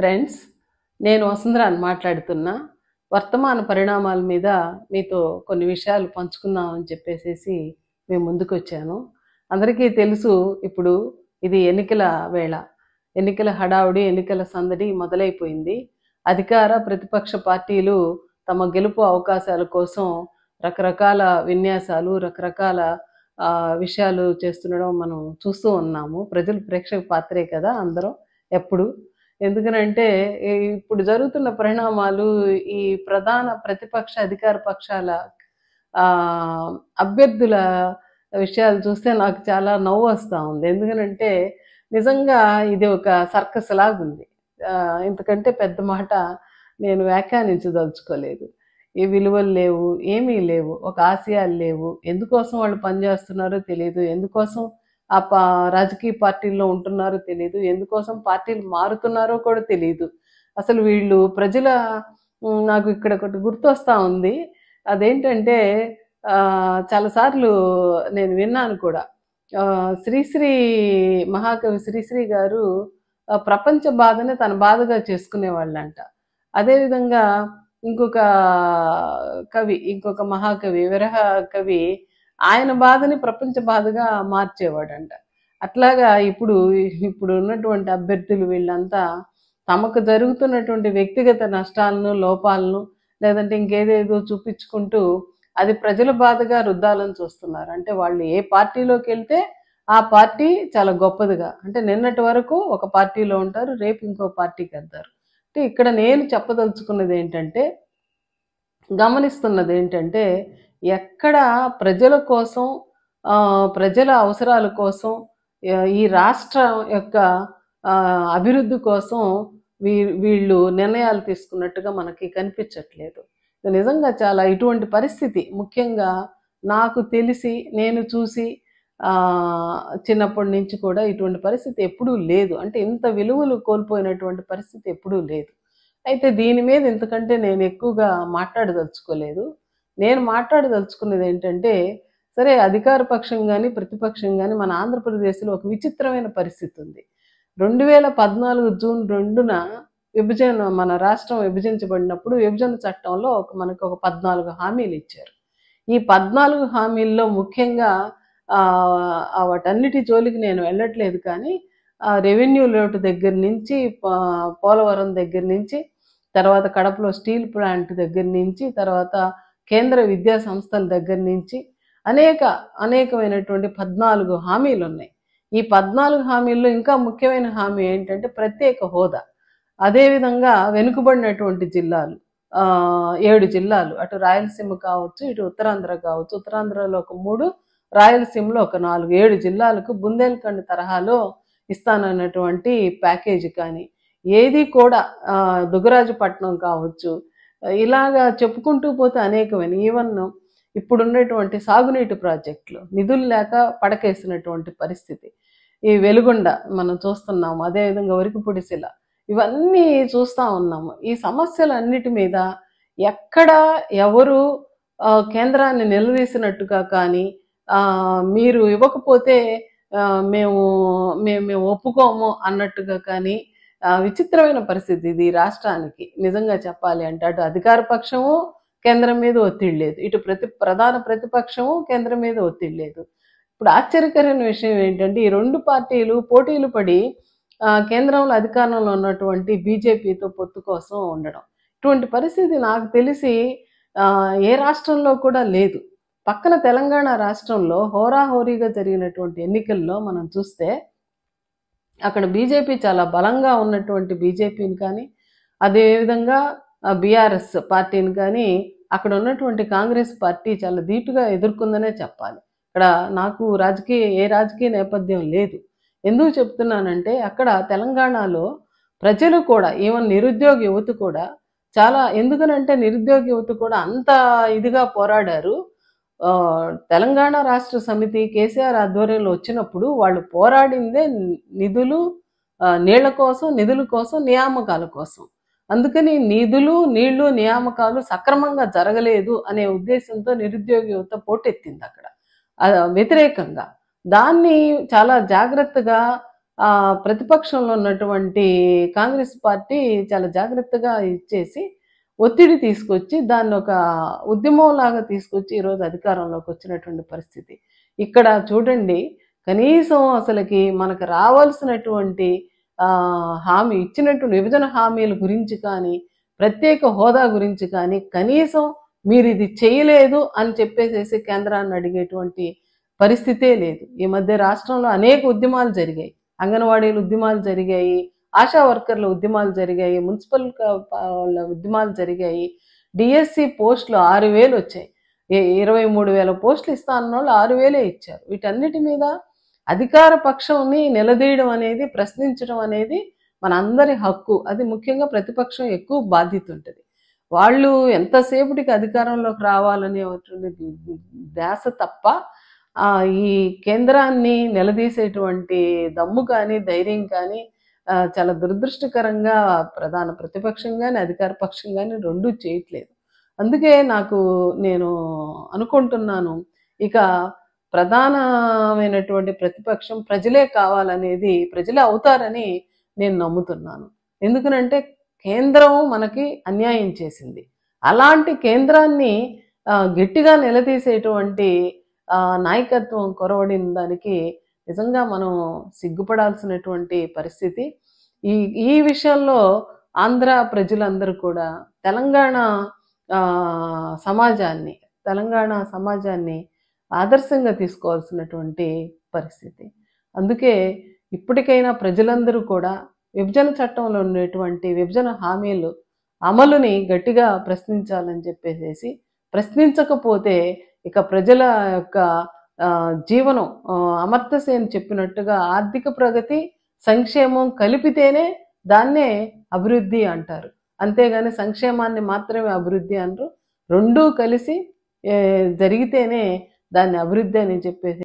friends నేను వసుంధరాని మాట్లాడుతున్నా వర్తమాన పరిణామాల మీద మీతో కొన్ని విషయాలు పంచుకుందామని చెప్పేసి మేము ముందుకు వచ్చాను అందరికీ తెలుసు ఇప్పుడు ఇది ఎన్నికల వేళ ఎన్నికల హడావుడి ఎన్నికల సందడి మొదలైపోయింది అధికార ప్రతిపక్ష పార్టీలు తమ గెలుపు అవకాశాల కోసం రకరకాల విన్యాసాలు రకరకాల విషయాలు చేస్తుండడం మనం చూస్తూ ఉన్నాము ప్రజలు ప్రేక్షక పాత్రే కదా అందరం ఎప్పుడు ఎందుకనంటే ఇప్పుడు జరుగుతున్న పరిణామాలు ఈ ప్రధాన ప్రతిపక్ష అధికార పక్షాల అభ్యర్థుల విషయాలు చూస్తే నాకు చాలా నవ్వు వస్తూ ఉంది ఎందుకనంటే నిజంగా ఇది ఒక సర్కస్ లాగుంది ఎందుకంటే పెద్ద మాట నేను వ్యాఖ్యానించదలుచుకోలేదు ఏ విలువలు లేవు ఏమీ లేవు ఒక ఆశయాలు లేవు ఎందుకోసం వాళ్ళు పనిచేస్తున్నారో తెలియదు ఎందుకోసం ఆ రాజకీయ పార్టీల్లో ఉంటున్నారో తెలియదు ఎందుకోసం పార్టీలు మారుతున్నారో కూడా తెలియదు అసలు వీళ్ళు ప్రజల నాకు ఇక్కడ ఒకటి గుర్తొస్తా ఉంది అదేంటంటే చాలాసార్లు నేను విన్నాను కూడా శ్రీశ్రీ మహాకవి శ్రీశ్రీ గారు ప్రపంచ బాధని తన బాధగా చేసుకునేవాళ్ళంట అదేవిధంగా ఇంకొక కవి ఇంకొక మహాకవి విరహ కవి ఆయన బాధని ప్రపంచ బాధగా మార్చేవాడంట అట్లాగా ఇప్పుడు ఇప్పుడు ఉన్నటువంటి అభ్యర్థులు వీళ్ళంతా తమకు జరుగుతున్నటువంటి వ్యక్తిగత నష్టాలను లోపాలను లేదంటే ఇంకేదేదో చూపించుకుంటూ అది ప్రజల బాధగా రుద్దాలని చూస్తున్నారు అంటే వాళ్ళు ఏ పార్టీలోకి వెళ్తే ఆ పార్టీ చాలా గొప్పదిగా అంటే నిన్నటి వరకు ఒక పార్టీలో ఉంటారు రేపు ఇంకో పార్టీకి వెళ్తారు అంటే ఇక్కడ నేను చెప్పదలుచుకున్నది ఏంటంటే గమనిస్తున్నది ఏంటంటే ఎక్కడ ప్రజల కోసం ప్రజల అవసరాల కోసం ఈ రాష్ట్రం యొక్క అభివృద్ధి కోసం వీ వీళ్ళు నిర్ణయాలు తీసుకున్నట్టుగా మనకి కనిపించట్లేదు నిజంగా చాలా ఇటువంటి పరిస్థితి ముఖ్యంగా నాకు తెలిసి నేను చూసి చిన్నప్పటి నుంచి కూడా ఇటువంటి పరిస్థితి ఎప్పుడూ లేదు అంటే ఇంత విలువలు కోల్పోయినటువంటి పరిస్థితి ఎప్పుడూ లేదు అయితే దీని మీద ఎందుకంటే నేను ఎక్కువగా మాట్లాడదలుచుకోలేదు నేను మాట్లాడదలుచుకున్నది ఏంటంటే సరే అధికార పక్షం కానీ ప్రతిపక్షం కానీ మన ఆంధ్రప్రదేశ్లో ఒక విచిత్రమైన పరిస్థితి ఉంది రెండు వేల పద్నాలుగు జూన్ రెండున విభజన మన రాష్ట్రం విభజించబడినప్పుడు విభజన చట్టంలో ఒక మనకు ఒక పద్నాలుగు హామీలు ఇచ్చారు ఈ పద్నాలుగు హామీల్లో ముఖ్యంగా వాటన్నిటి జోలికి నేను వెళ్ళట్లేదు కానీ రెవెన్యూ లోటు దగ్గర నుంచి పోలవరం దగ్గర నుంచి తర్వాత కడపలో స్టీల్ ప్లాంట్ దగ్గర నుంచి తర్వాత కేంద్ర విద్యా సంస్థల దగ్గర నుంచి అనేక అనేకమైనటువంటి పద్నాలుగు హామీలు ఉన్నాయి ఈ పద్నాలుగు హామీల్లో ఇంకా ముఖ్యమైన హామీ ఏంటంటే ప్రత్యేక హోదా అదేవిధంగా వెనుకబడినటువంటి జిల్లాలు ఏడు జిల్లాలు అటు రాయలసీమ కావచ్చు ఇటు ఉత్తరాంధ్ర కావచ్చు ఉత్తరాంధ్రలో ఒక మూడు రాయలసీమలో ఒక నాలుగు ఏడు జిల్లాలకు బుందేల్ఖండ్ తరహాలో ఇస్తానన్నటువంటి ప్యాకేజీ కానీ ఏది కూడా దుగ్గరాజపట్నం కావచ్చు ఇలాగా చెప్పుకుంటూ పోతే అనేకమైన ఈవెన్ ఇప్పుడున్నటువంటి సాగునీటి ప్రాజెక్టులు నిధులు లేక పడకేసినటువంటి పరిస్థితి ఈ వెలుగొండ మనం చూస్తున్నాము అదేవిధంగా పొడిసిల ఇవన్నీ చూస్తూ ఉన్నాము ఈ సమస్యలన్నిటి మీద ఎక్కడ ఎవరు కేంద్రాన్ని నిలదీసినట్టుగా కానీ మీరు ఇవ్వకపోతే మేము మేము ఒప్పుకోము అన్నట్టుగా కానీ విచిత్రమైన పరిస్థితి ఇది రాష్ట్రానికి నిజంగా చెప్పాలి అంటే అటు అధికార పక్షము కేంద్రం మీద ఒత్తిడి లేదు ఇటు ప్రతి ప్రధాన ప్రతిపక్షము కేంద్రం మీద ఒత్తిడి లేదు ఇప్పుడు ఆశ్చర్యకరమైన విషయం ఏంటంటే ఈ రెండు పార్టీలు పోటీలు పడి కేంద్రంలో అధికారంలో ఉన్నటువంటి బీజేపీతో పొత్తు కోసం ఉండడం ఇటువంటి పరిస్థితి నాకు తెలిసి ఏ రాష్ట్రంలో కూడా లేదు పక్కన తెలంగాణ రాష్ట్రంలో హోరాహోరీగా జరిగినటువంటి ఎన్నికల్లో మనం చూస్తే అక్కడ బీజేపీ చాలా బలంగా ఉన్నటువంటి బీజేపీని కానీ అదేవిధంగా బీఆర్ఎస్ పార్టీని కానీ అక్కడ ఉన్నటువంటి కాంగ్రెస్ పార్టీ చాలా ధీటుగా ఎదుర్కొందనే చెప్పాలి ఇక్కడ నాకు రాజకీయ ఏ రాజకీయ నేపథ్యం లేదు ఎందుకు చెప్తున్నానంటే అక్కడ తెలంగాణలో ప్రజలు కూడా ఈవెన్ నిరుద్యోగ యువత కూడా చాలా ఎందుకనంటే నిరుద్యోగ యువత కూడా అంత ఇదిగా పోరాడారు తెలంగాణ రాష్ట్ర సమితి కేసీఆర్ ఆధ్వర్యంలో వచ్చినప్పుడు వాళ్ళు పోరాడిందే నిధులు నీళ్ల కోసం నిధుల కోసం నియామకాల కోసం అందుకని నిధులు నీళ్లు నియామకాలు సక్రమంగా జరగలేదు అనే ఉద్దేశంతో నిరుద్యోగ యువత పోటెత్తింది అక్కడ వ్యతిరేకంగా దాన్ని చాలా జాగ్రత్తగా ప్రతిపక్షంలో ఉన్నటువంటి కాంగ్రెస్ పార్టీ చాలా జాగ్రత్తగా ఇచ్చేసి ఒత్తిడి తీసుకొచ్చి దాన్ని ఒక ఉద్యమంలాగా తీసుకొచ్చి ఈరోజు అధికారంలోకి వచ్చినటువంటి పరిస్థితి ఇక్కడ చూడండి కనీసం అసలుకి మనకు రావాల్సినటువంటి హామీ ఇచ్చినట్టు విభజన హామీల గురించి కానీ ప్రత్యేక హోదా గురించి కానీ కనీసం మీరు ఇది చేయలేదు అని చెప్పేసేసి కేంద్రాన్ని అడిగేటువంటి పరిస్థితే లేదు ఈ మధ్య రాష్ట్రంలో అనేక ఉద్యమాలు జరిగాయి అంగన్వాడీలు ఉద్యమాలు జరిగాయి ఆశా వర్కర్ల ఉద్యమాలు జరిగాయి మున్సిపల్ ఉద్యమాలు జరిగాయి డిఎస్సి పోస్టులు ఆరు వేలు వచ్చాయి ఇరవై మూడు వేల పోస్టులు ఇస్తా అన్న వాళ్ళు ఆరు వేలే ఇచ్చారు వీటన్నిటి మీద అధికార పక్షంని నిలదీయడం అనేది ప్రశ్నించడం అనేది మన అందరి హక్కు అది ముఖ్యంగా ప్రతిపక్షం ఎక్కువ బాధ్యత ఉంటుంది వాళ్ళు ఎంతసేపటికి అధికారంలోకి రావాలనే ధ్యాస తప్ప ఈ కేంద్రాన్ని నిలదీసేటువంటి దమ్ము కానీ ధైర్యం కానీ చాలా దురదృష్టకరంగా ప్రధాన ప్రతిపక్షం కానీ అధికార పక్షం కానీ రెండూ చేయట్లేదు అందుకే నాకు నేను అనుకుంటున్నాను ఇక ప్రధానమైనటువంటి ప్రతిపక్షం ప్రజలే కావాలనేది ప్రజలే అవుతారని నేను నమ్ముతున్నాను ఎందుకనంటే కేంద్రం మనకి అన్యాయం చేసింది అలాంటి కేంద్రాన్ని గట్టిగా నిలదీసేటువంటి నాయకత్వం కొరవడిన దానికి నిజంగా మనం సిగ్గుపడాల్సినటువంటి పరిస్థితి ఈ ఈ విషయంలో ఆంధ్ర ప్రజలందరూ కూడా తెలంగాణ సమాజాన్ని తెలంగాణ సమాజాన్ని ఆదర్శంగా తీసుకోవాల్సినటువంటి పరిస్థితి అందుకే ఇప్పటికైనా ప్రజలందరూ కూడా విభజన చట్టంలో ఉన్నటువంటి విభజన హామీలు అమలుని గట్టిగా ప్రశ్నించాలని చెప్పేసేసి ప్రశ్నించకపోతే ఇక ప్రజల యొక్క జీవనం అమర్త్యసేన్ చెప్పినట్టుగా ఆర్థిక ప్రగతి సంక్షేమం కలిపితేనే దాన్నే అభివృద్ధి అంటారు అంతేగాని సంక్షేమాన్ని మాత్రమే అభివృద్ధి అనరు రెండూ కలిసి జరిగితేనే దాన్ని అభివృద్ధి అని చెప్పేసి